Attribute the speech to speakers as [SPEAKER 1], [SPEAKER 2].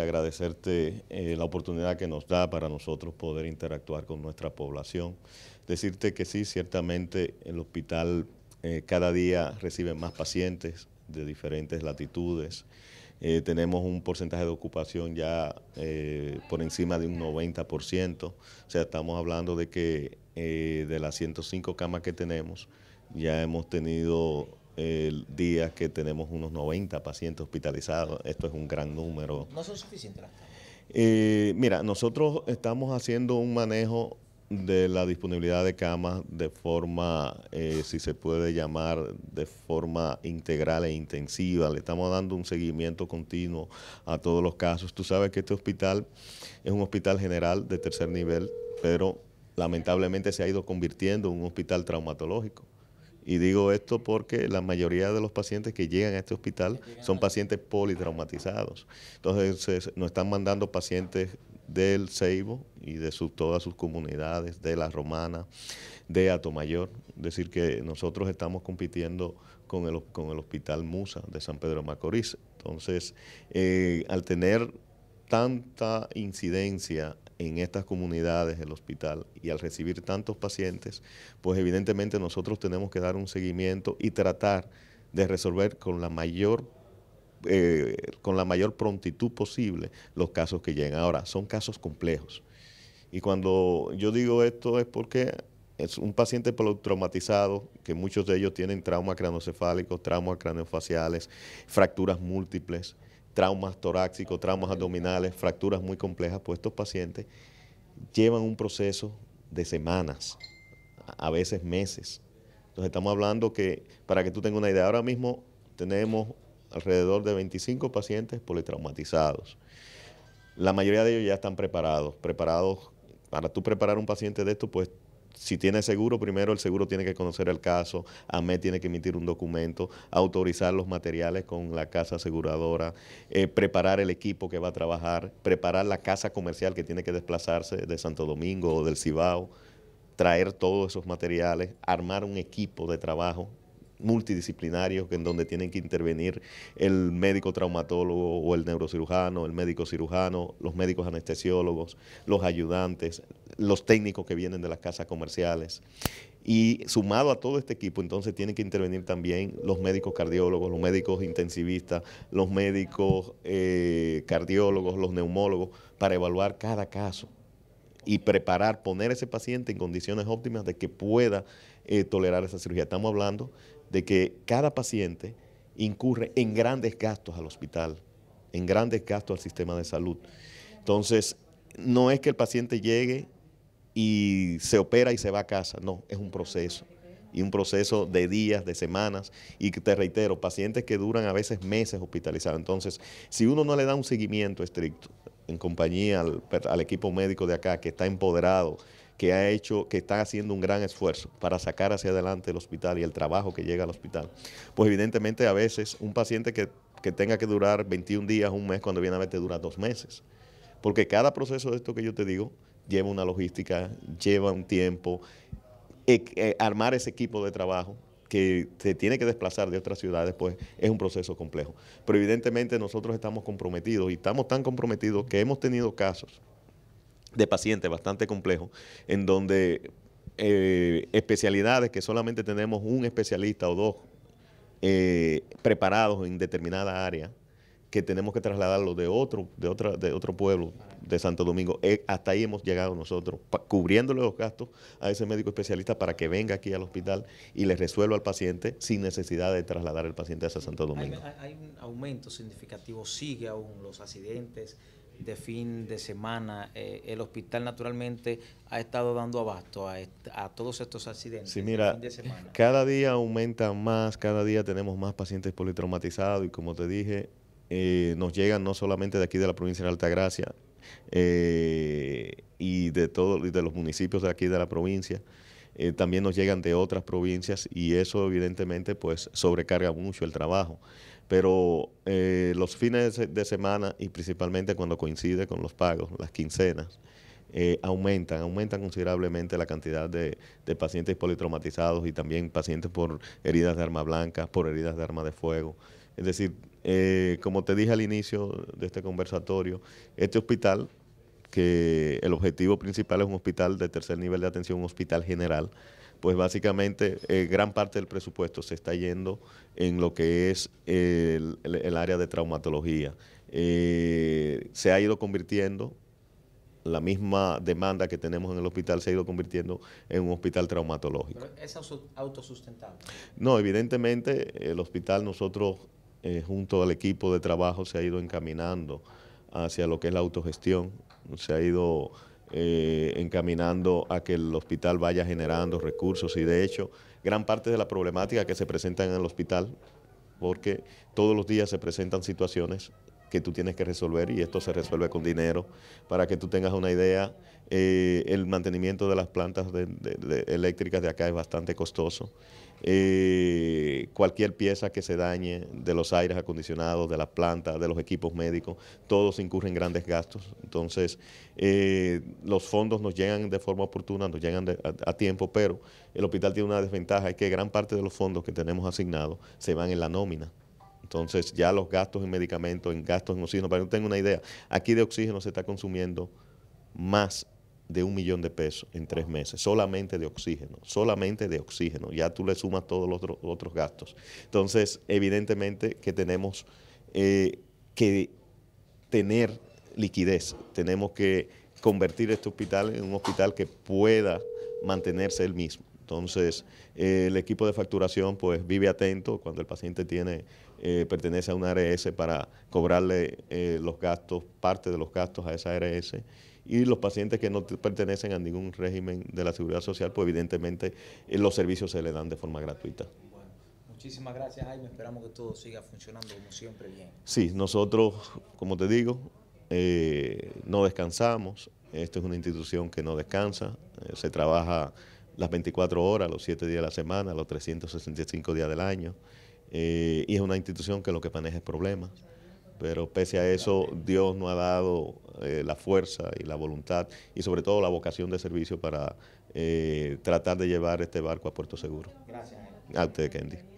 [SPEAKER 1] agradecerte eh, la oportunidad que nos da para nosotros poder interactuar con nuestra población. Decirte que sí, ciertamente el hospital eh, cada día recibe más pacientes de diferentes latitudes. Eh, tenemos un porcentaje de ocupación ya por encima de un 90%. O sea, estamos hablando de que de las 105 camas que tenemos, ya hemos tenido el día que tenemos unos 90 pacientes hospitalizados. Esto es un gran número. ¿No son suficientes eh, mira, nosotros estamos haciendo un manejo de la disponibilidad de camas de forma, eh, si se puede llamar, de forma integral e intensiva. Le estamos dando un seguimiento continuo a todos los casos. Tú sabes que este hospital es un hospital general de tercer nivel, pero lamentablemente se ha ido convirtiendo en un hospital traumatológico. Y digo esto porque la mayoría de los pacientes que llegan a este hospital son pacientes politraumatizados. Entonces nos están mandando pacientes del Ceibo y de todas sus comunidades, de La Romana, de Atomayor. Es decir, que nosotros estamos compitiendo con el, con el Hospital Musa de San Pedro de Macorís. Entonces, eh, al tener tanta incidencia en estas comunidades del hospital y al recibir tantos pacientes, pues evidentemente nosotros tenemos que dar un seguimiento y tratar de resolver con la mayor eh, con la mayor prontitud posible los casos que llegan. Ahora, son casos complejos. Y cuando yo digo esto es porque es un paciente traumatizado, que muchos de ellos tienen trauma craneocefálico traumas craneofaciales, fracturas múltiples traumas torácicos, traumas abdominales, fracturas muy complejas, pues estos pacientes llevan un proceso de semanas, a veces meses. Entonces estamos hablando que, para que tú tengas una idea, ahora mismo tenemos alrededor de 25 pacientes politraumatizados. La mayoría de ellos ya están preparados, preparados. Para tú preparar un paciente de esto, pues si tiene seguro, primero el seguro tiene que conocer el caso, AME tiene que emitir un documento, autorizar los materiales con la casa aseguradora, eh, preparar el equipo que va a trabajar, preparar la casa comercial que tiene que desplazarse de Santo Domingo o del Cibao, traer todos esos materiales, armar un equipo de trabajo multidisciplinarios en donde tienen que intervenir el médico traumatólogo o el neurocirujano, el médico cirujano, los médicos anestesiólogos, los ayudantes, los técnicos que vienen de las casas comerciales. Y sumado a todo este equipo, entonces tienen que intervenir también los médicos cardiólogos, los médicos intensivistas, los médicos eh, cardiólogos, los neumólogos, para evaluar cada caso y preparar, poner ese paciente en condiciones óptimas de que pueda eh, tolerar esa cirugía. Estamos hablando de que cada paciente incurre en grandes gastos al hospital, en grandes gastos al sistema de salud. Entonces, no es que el paciente llegue y se opera y se va a casa, no, es un proceso. Y un proceso de días, de semanas, y te reitero, pacientes que duran a veces meses hospitalizados. Entonces, si uno no le da un seguimiento estricto en compañía al, equipo médico de acá, que está empoderado que ha hecho, que están haciendo un gran esfuerzo para sacar hacia adelante el hospital y el trabajo que llega al hospital. Pues evidentemente a veces un paciente que, tenga que durar 21 días, un mes, cuando viene a ver dura dos meses. Porque cada proceso de esto que yo te digo lleva una logística, lleva un tiempo, e, e, armar ese equipo de trabajo, que se tiene que desplazar de otras ciudades, pues es un proceso complejo. Pero evidentemente nosotros estamos comprometidos y estamos tan comprometidos que hemos tenido casos de pacientes bastante complejo, en donde eh, especialidades que solamente tenemos un especialista o dos eh, preparados en determinada área, que tenemos que trasladarlo de otro, de otra, de otro pueblo de Santo Domingo. Eh, hasta ahí hemos llegado nosotros, cubriéndole los gastos a ese médico especialista para que venga aquí al hospital y le resuelva al paciente sin necesidad de trasladar al paciente hacia Santo Domingo. hay un aumento significativo, sigue aún los accidentes, de fin de semana. Eh, el hospital naturalmente ha estado dando abasto a, todos estos accidentes. Sí, mira, cada día aumenta más, cada día tenemos más pacientes politraumatizados y como te dije, eh, nos llegan no solamente de aquí de la provincia de Altagracia eh, y de todos de los municipios de aquí de la provincia. también nos llegan de otras provincias y eso evidentemente pues sobrecarga mucho el trabajo pero eh, los fines de semana y principalmente cuando coincide con los pagos, las quincenas, eh, aumentan, aumentan considerablemente la cantidad de, pacientes politraumatizados y también pacientes por heridas de arma blanca, por heridas de arma de fuego. Es decir, eh, como te dije al inicio de este conversatorio, este hospital, que el objetivo principal es un hospital de tercer nivel de atención, un hospital general, pues básicamente eh, gran parte del presupuesto se está yendo en lo que es el, área de traumatología. Eh, se ha ido convirtiendo, la misma demanda que tenemos en el hospital se ha ido convirtiendo en un hospital traumatológico. ¿Es autosustentable? No, evidentemente el hospital nosotros, eh, junto al equipo de trabajo, se ha ido encaminando hacia lo que es la autogestión, se ha ido eh, encaminando a que el hospital vaya generando recursos y de hecho gran parte de la problemática que se presenta en el hospital, porque todos los días se presentan situaciones que tú tienes que resolver y esto se resuelve con dinero para que tú tengas una idea. Eh, el mantenimiento de las plantas eléctricas de acá es bastante costoso. Eh, cualquier pieza que se dañe de los aires acondicionados, de las plantas, de los equipos médicos, todos incurren grandes gastos. Entonces, eh, los fondos nos llegan de forma oportuna, nos llegan a, tiempo, pero el hospital tiene una desventaja, es que gran parte de los fondos que tenemos asignados se van en la nómina. Entonces, ya los gastos en medicamentos, en gastos en oxígeno, para que tengan una idea, aquí de oxígeno se está consumiendo más de un millón de pesos en tres meses, solamente de oxígeno, solamente de oxígeno. Ya tú le sumas todos los otros gastos. Entonces, evidentemente que tenemos eh, que tener liquidez, tenemos que convertir este hospital en un hospital que pueda mantenerse el mismo. Entonces, eh, el equipo de facturación pues vive atento cuando el paciente tiene eh, pertenece a una ARS para cobrarle los gastos, parte de los gastos a esa ARS y los pacientes que no pertenecen a ningún régimen de la seguridad social, pues evidentemente eh, los servicios se le dan de forma gratuita. Bueno, muchísimas gracias, Jaime. Esperamos que todo siga funcionando como siempre bien. Sí, nosotros, como te digo, eh, no descansamos. Esto es una institución que no descansa. Eh, se trabaja las 24 horas, los 7 días de la semana, los 365 días del año. y es una institución que lo que maneja es problemas pero pese a eso Dios nos ha dado eh, la fuerza y la voluntad y sobre todo la vocación de servicio para eh, tratar de llevar este barco a puerto seguro. Gracias. A usted,